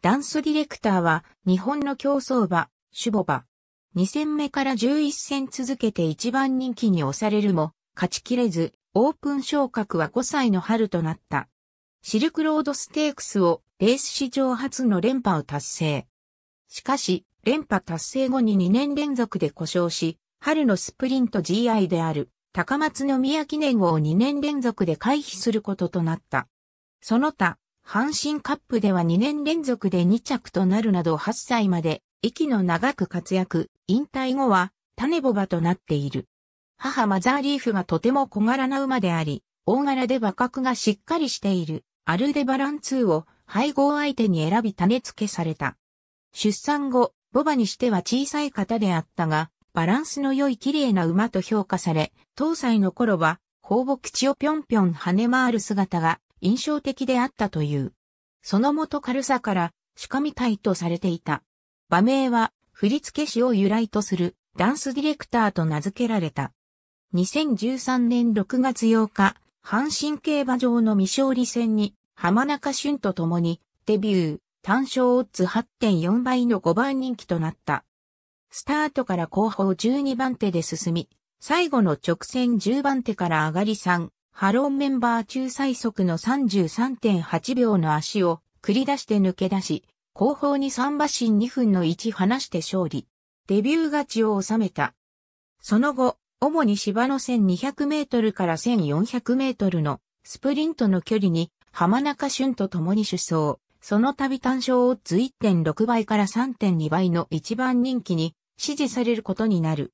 ダンスディレクターは日本の競走馬、シュボバ。2戦目から11戦続けて一番人気に押されるも、勝ちきれず、オープン昇格は5歳の春となった。シルクロードステークスをレース史上初の連覇を達成。しかし、連覇達成後に2年連続で故障し、春のスプリント GI である高松宮記念を2年連続で回避することとなった。その他、阪神カップでは2年連続で2着となるなど8歳まで、息の長く活躍、引退後は、種ボバとなっている。母マザーリーフがとても小柄な馬であり、大柄で馬格がしっかりしている、アルデバラン2を配合相手に選び種付けされた。出産後、ボバにしては小さい方であったが、バランスの良い綺麗な馬と評価され、当歳の頃は、放牧地をぴょんぴょん跳ね回る姿が印象的であったという。その元軽さからしかみたいとされていた。場名は振付師を由来とするダンスディレクターと名付けられた。2013年6月8日、阪神競馬場の未勝利戦に浜中俊と共にデビュー、単勝オッズ8.4倍の5番人気となった。スタートから後方12番手で進み、最後の直線10番手から上がり3、ハロンメンバー中最速の33.8秒の足を繰り出して抜け出し、後方に3馬身2分の1離して勝利。デビュー勝ちを収めた。その後、主に芝の1200メートルから1400メートルのスプリントの距離に浜中俊と共に出走。その度単勝をッズ1.6倍から3.2倍の一番人気に支持されることになる。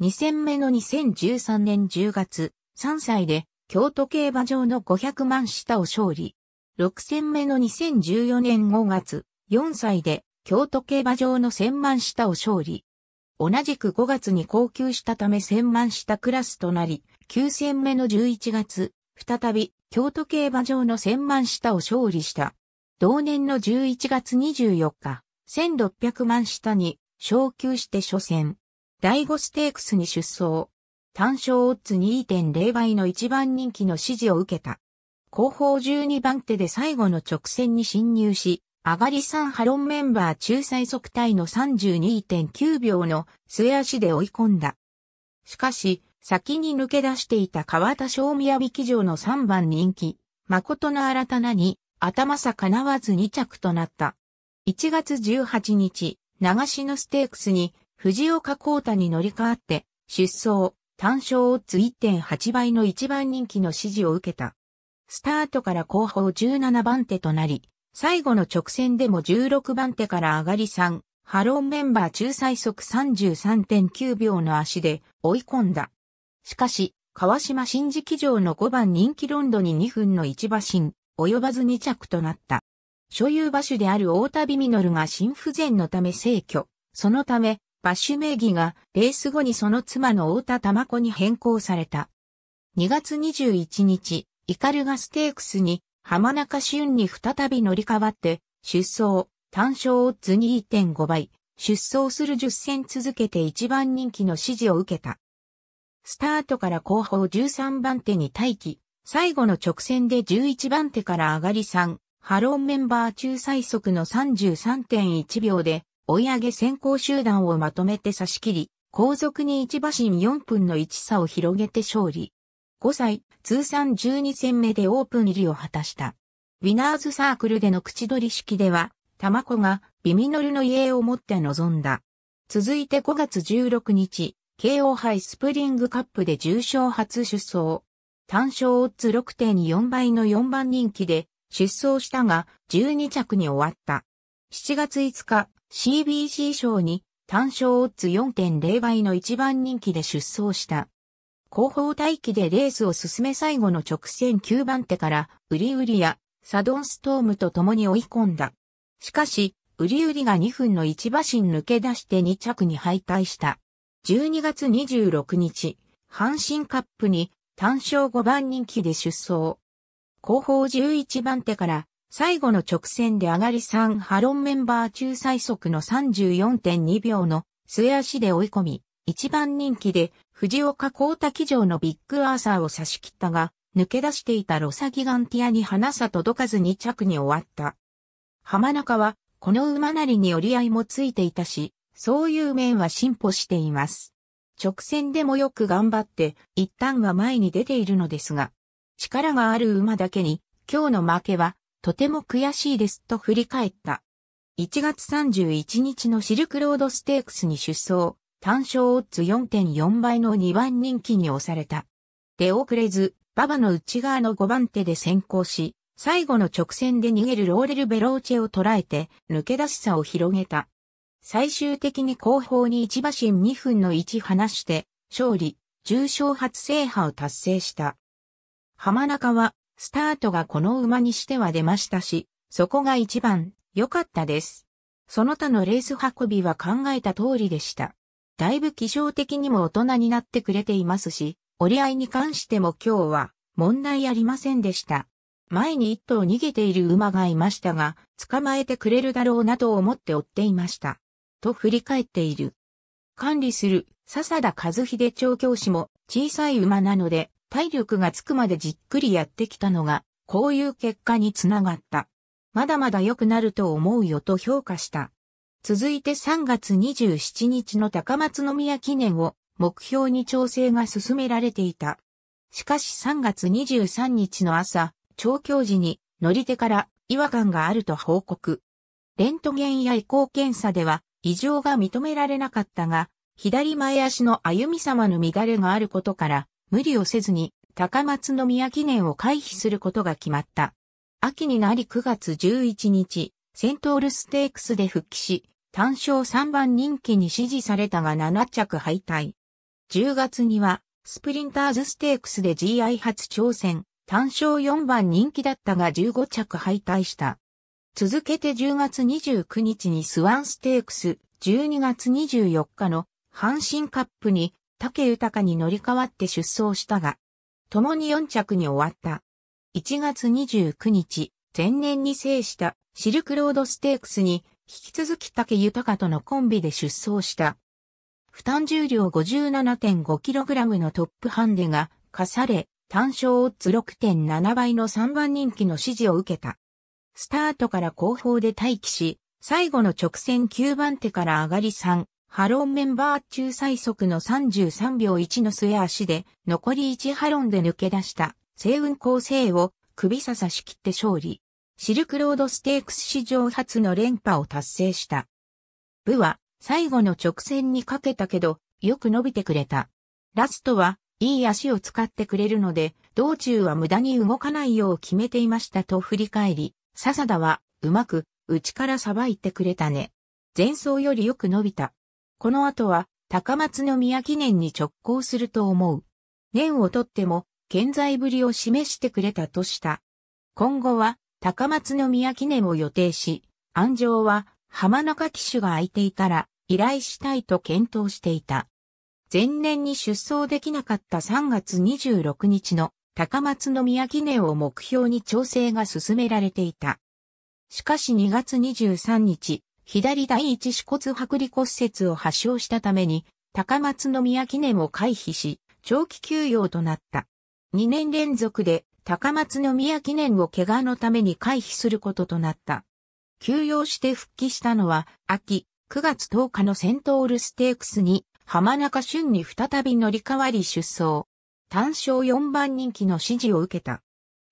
2戦目の2013年10月、3歳で京都競馬場の500万下を勝利。6戦目の2014年5月、4歳で京都競馬場の1000万下を勝利。同じく5月に降級したため1000万下クラスとなり、9戦目の11月、再び京都競馬場の1000万下を勝利した。同年の11月24日、1600万下に昇級して初戦。第5ステークスに出走。単勝オッズ2.0倍の一番人気の支持を受けた。後方12番手で最後の直線に侵入し、上がり3ハロンメンバー中最速タの32.9秒の末足で追い込んだ。しかし、先に抜け出していた川田正宮引城の3番人気、誠の新たなに、頭さかなわず2着となった。1月18日、流しのステークスに、藤岡幸太に乗り換わって、出走、単勝オッズ1.8倍の一番人気の支持を受けた。スタートから後方17番手となり、最後の直線でも16番手から上がり3、ハローメンバー中最速33.9秒の足で追い込んだ。しかし、川島新次城の5番人気ロンドに2分の1馬身、及ばず2着となった。所有馬所である大田ノルが心不全のため逝去。そのため、バッシュ名義がレース後にその妻の太田玉子に変更された。2月21日、イカルガステークスに浜中俊に再び乗り換わって、出走、単勝オッズ1 5倍、出走する10戦続けて一番人気の支持を受けた。スタートから後方13番手に待機、最後の直線で11番手から上がり3、ハローメンバー中最速の33.1秒で、追い上げ先行集団をまとめて差し切り、後続に1馬身4分の1差を広げて勝利。5歳、通算12戦目でオープン入りを果たした。ウィナーズサークルでの口取り式では、玉子がビミノルの家を持って臨んだ。続いて5月16日、KO 杯スプリングカップで重賞初出走。単勝オッズ6.4倍の4番人気で出走したが12着に終わった。7月5日、CBC 賞に単勝オッズ4.0倍の一番人気で出走した。後方待機でレースを進め最後の直線9番手から、ウリウリやサドンストームと共に追い込んだ。しかし、ウリウリが2分の1馬身抜け出して2着に敗退した。12月26日、阪神カップに単勝5番人気で出走。後方11番手から最後の直線で上がり3ハロンメンバー中最速の34.2秒の末足で追い込み、一番人気で藤岡光滝城のビッグアーサーを差し切ったが、抜け出していたロサギガンティアに花さ届かず2着に終わった。浜中は、この馬なりに折り合いもついていたし、そういう面は進歩しています。直線でもよく頑張って、一旦は前に出ているのですが、力がある馬だけに、今日の負けはとても悔しいですと振り返った。1月31日のシルクロードステークスに出走、単勝オッズ4.4倍の2番人気に押された。出遅れず、馬場の内側の5番手で先行し、最後の直線で逃げるローレル・ベローチェを捉えて、抜け出しさを広げた。最終的に後方に1馬身2分の1離して、勝利、重賞初制覇を達成した。浜中は、スタートがこの馬にしては出ましたし、そこが一番良かったです。その他のレース運びは考えた通りでした。だいぶ気象的にも大人になってくれていますし、折り合いに関しても今日は問題ありませんでした。前に一頭逃げている馬がいましたが、捕まえてくれるだろうなと思って追っていました。と振り返っている。管理する笹田和秀調教師も小さい馬なので、体力がつくまでじっくりやってきたのが、こういう結果につながった。まだまだ良くなると思うよと評価した。続いて3月27日の高松宮記念を目標に調整が進められていた。しかし3月23日の朝、調教時に乗り手から違和感があると報告。レントゲンや移行検査では異常が認められなかったが、左前足の歩み様の乱れがあることから、無理をせずに高松宮記念を回避することが決まった。秋になり9月11日、セントールステークスで復帰し、単勝3番人気に支持されたが7着敗退。10月には、スプリンターズステークスで GI 初挑戦、単勝4番人気だったが15着敗退した。続けて10月29日にスワンステークス、12月24日の阪神カップに竹豊に乗り換わって出走したが、共に4着に終わった。1月29日、前年に制したシルクロードステークスに、引き続き竹豊とのコンビで出走した。負担重量 57.5kg のトップハンデが課され、単勝オッズ6.7倍の3番人気の支持を受けた。スタートから後方で待機し、最後の直線9番手から上がり3、ハロンメンバー中最速の33秒1の末足で残り1ハロンで抜け出した西雲構成を首刺さし切って勝利。シルクロードステークス史上初の連覇を達成した。部は最後の直線にかけたけどよく伸びてくれた。ラストはいい足を使ってくれるので道中は無駄に動かないよう決めていましたと振り返り、笹田はうまく内からさばいてくれたね。前走よりよく伸びた。この後は高松宮記念に直行すると思う。年をとっても、健在ぶりを示してくれたとした。今後は、高松宮記念を予定し、安城は、浜中騎手が空いていたら、依頼したいと検討していた。前年に出走できなかった3月26日の高松宮記念を目標に調整が進められていた。しかし2月23日、左第一支骨剥離骨折を発症したために、高松宮記念を回避し、長期休養となった。2年連続で高松宮記念を怪我のために回避することとなった。休養して復帰したのは、秋、9月10日のセントールステークスに、浜中俊に再び乗り換わり出走。単勝4番人気の支持を受けた。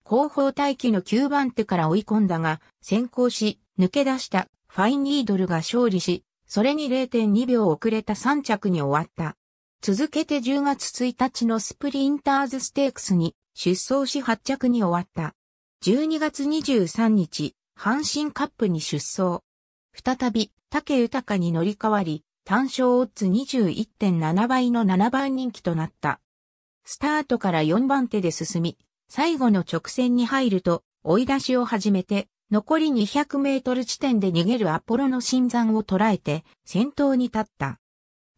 後方待機の9番手から追い込んだが、先行し、抜け出したファインニードルが勝利し、それに0.2秒遅れた3着に終わった。続けて10月1日のスプリンターズステークスに出走し8着に終わった。12月23日、阪神カップに出走。再び、竹豊に乗り換わり、単勝オッズ21.7倍の7番人気となった。スタートから4番手で進み、最後の直線に入ると、追い出しを始めて、残り200メートル地点で逃げるアポロの新山を捉えて先頭に立った。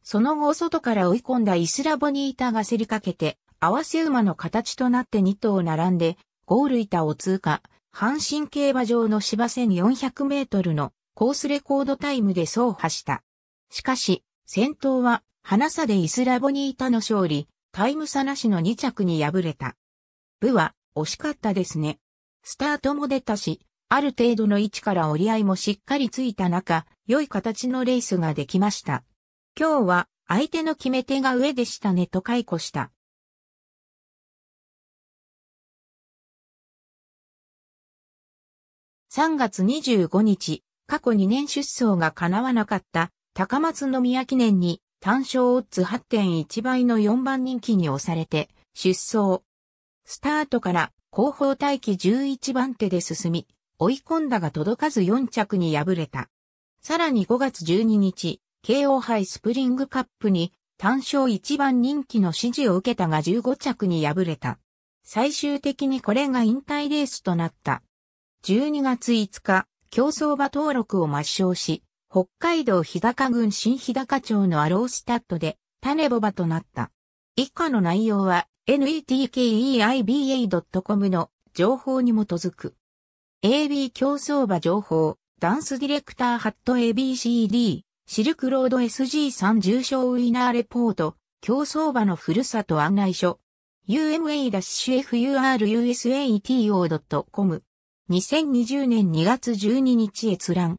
その後外から追い込んだイスラボニータが競りかけて、合わせ馬の形となって2頭並んで、ゴール板を通過、阪神競馬場の芝1400メートルのコースレコードタイムで走破した。しかし、先頭は、花差でイスラボニータの勝利、タイム差なしの2着に敗れた。部は、惜しかったですね。スタートも出たし、ある程度の位置から折り合いもしっかりついた中、良い形のレースができました。今日は相手の決め手が上でしたねと解雇した。3月25日、過去2年出走が叶わなかった高松宮記念に単勝オッズ8.1倍の4番人気に押されて出走。スタートから後方待機11番手で進み、追い込んだが届かず4着に敗れた。さらに5月12日、KO 杯スプリングカップに単勝一番人気の支持を受けたが15着に敗れた。最終的にこれが引退レースとなった。12月5日、競走馬登録を抹消し、北海道日高郡新日高町のアロースタッドで種ボバとなった。以下の内容は netkeiba.com の情報に基づく。AB 競走馬情報、ダンスディレクターハット ABCD、シルクロード SG3 重賞ウィナーレポート、競走馬のふるさと案内書、uma-furusato.com。2020年2月12日閲覧。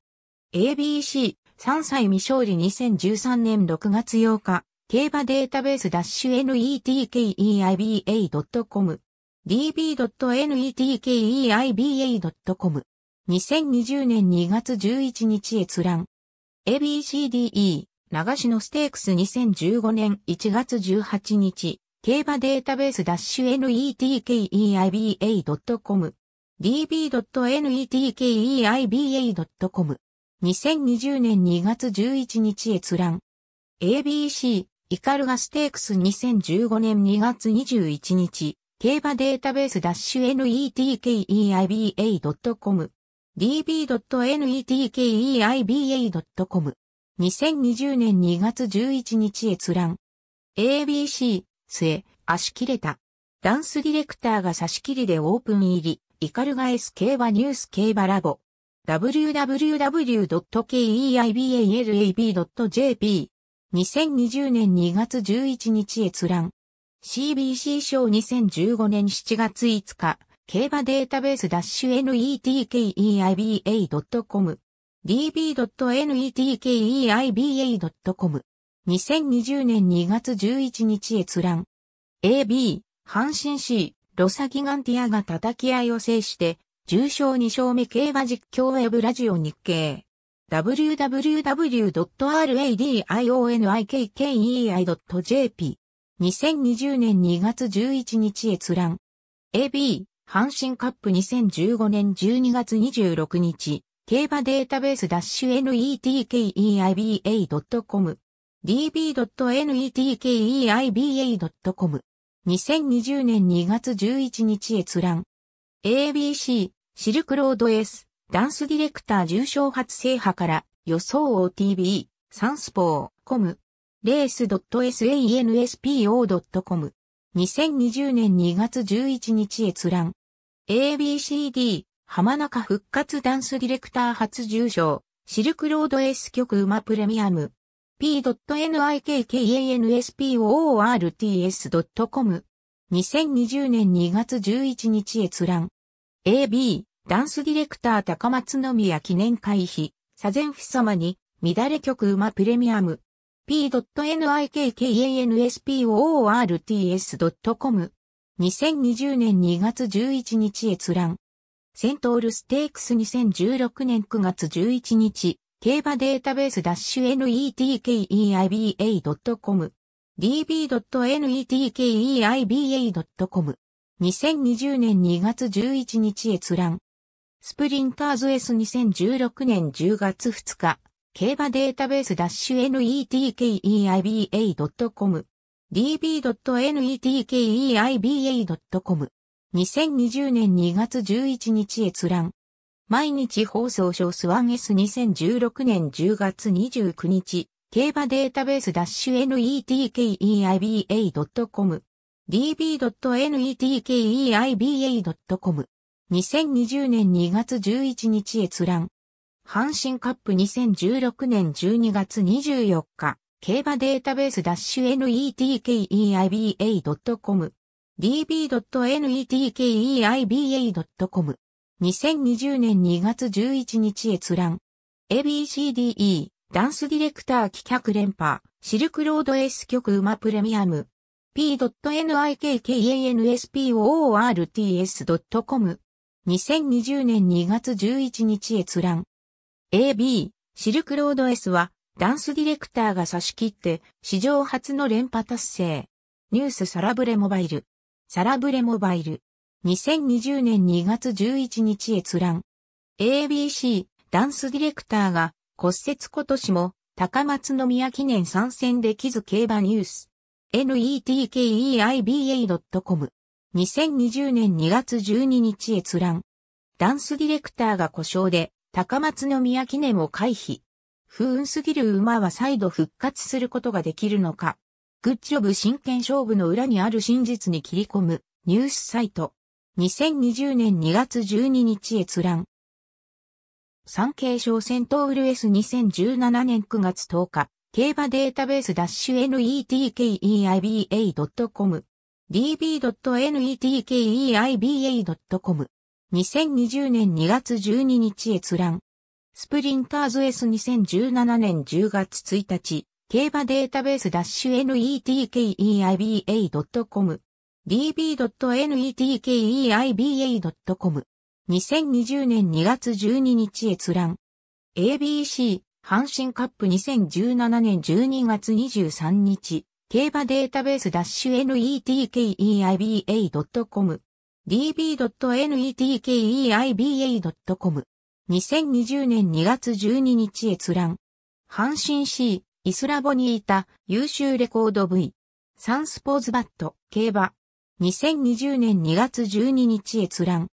ABC、3歳未勝利2013年6月8日、競馬データベース -netkeib.com a。db.netkeiba.com。2020年2月11日閲覧。ABCDE、長篠ステークス2015年1月18日、競馬データベース -netkeiba.com。db.netkeiba.com。2020年2月11日閲覧。ABC、イカルガステークス2015年2月21日。競馬データベース -netkeiba.com db.netkeiba.com 2020年2月11日閲覧 ABC 末足切れたダンスディレクターが差し切りでオープン入りイカルガエス競馬ニュース競馬ラボ www.keibalab.jp2020 年2月11日閲覧 CBC 賞2015年7月5日、競馬データベース -netkeiba.com db.netkeiba.com 2020年2月11日閲覧 AB 阪神 C ロサギガンティアが叩き合いを制して重賞2勝目競馬実況ウェブラジオ日経 www.radionikkei.jp 2020年2月11日閲覧。AB、阪神カップ2015年12月26日、競馬データベース -netkeiba.com、db.netkeiba.com、2020年2月11日閲覧。ABC、シルクロード S、ダンスディレクター重症発生派から、予想 OTB、サンスポー、コム、レース s a n s p o c o m 2020年2月11日閲覧。ABCD、浜中復活ダンスディレクター初受賞。シルクロード S 曲馬プレミアム。p.nikkanspoorts.com。2020年2月11日閲覧。AB、ダンスディレクター高松宮記念会費、左前ンフ様に、乱れ曲馬プレミアム。p n i k k a n s p o r t s c o m 2020年2月11日閲覧。セントールステークス2016年9月11日、競馬データベース -netkeiba.com、db.netkeiba.com、2020年2月11日閲覧。スプリンターズ S2016 年10月2日、競馬データベース -netkeiba.com db.netkeiba.com 2020年2月11日閲覧毎日放送賞スワン S2016 年10月29日競馬データベース -netkeiba.com db.netkeiba.com 2020年2月11日閲覧阪神カップ2016年12月24日、競馬データベース -netkeiba.com、db.netkeiba.com、2020年2月11日閲覧、ABCDE、ダンスディレクター企画連覇、シルクロード S 曲馬プレミアム、p.nikkanspoorts.com、2020年2月11日閲覧、AB、シルクロード S は、ダンスディレクターが差し切って、史上初の連覇達成。ニュースサラブレモバイル。サラブレモバイル。2020年2月11日閲覧。ABC、ダンスディレクターが、骨折今年も、高松宮記念参戦できず、競馬ニュース。netkeiba.com。2020年2月12日閲覧。ダンスディレクターが故障で、高松宮記念を回避。不運すぎる馬は再度復活することができるのか。グッジョブ真剣勝負の裏にある真実に切り込むニュースサイト。2020年2月12日閲覧。産経賞戦ントウル S2017 年9月10日、競馬データベースダッシュ netkeiba.com db.netkeiba.com 2020年2月12日閲覧。スプリンターズ S2017 年10月1日、競馬データベース -netkeiba.com db.netkeiba.com 2020年2月12日閲覧 ABC 阪神カップ2017年12月23日競馬データベース -netkeiba.com db.netkeiba.com。2020年2月12日閲覧。阪神 C、イスラボニータ、優秀レコード V。サンスポーズバット、競馬。2020年2月12日閲覧。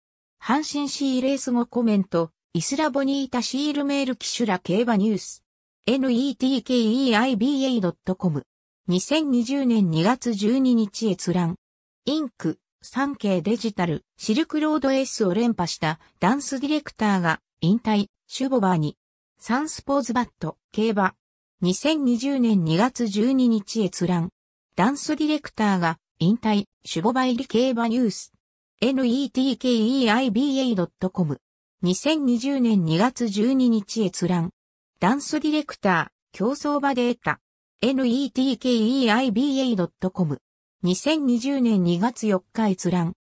阪神 C レース後コメント、イスラボニータシールメール機種ら競馬ニュース。netkeiba.com。2020年2月12日閲覧。インク。産経デジタル、シルクロードエースを連覇したダンスディレクターが引退、シュボバーに、サンスポーズバット、競馬、2020年2月12日閲覧、ダンスディレクターが引退、シュボバ入り競馬ニュース、netkeiba.com、2020年2月12日閲覧、ダンスディレクター、競争場データ、netkeiba.com、2020年2月4日閲覧。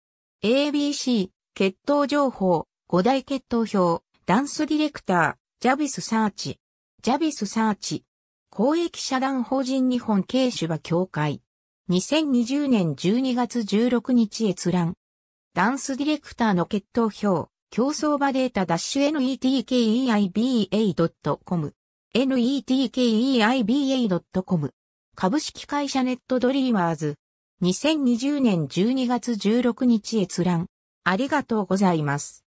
ABC、血統情報、5大血統表、ダンスディレクター、ジャビスサーチ。ジャビスサーチ。公益社団法人日本経場協会。2020年12月16日閲覧。ダンスディレクターの血統表、競争場データダッシュ netkeiba.com。netkeiba.com。株式会社ネットドリーマーズ。2020年12月16日閲覧。ありがとうございます。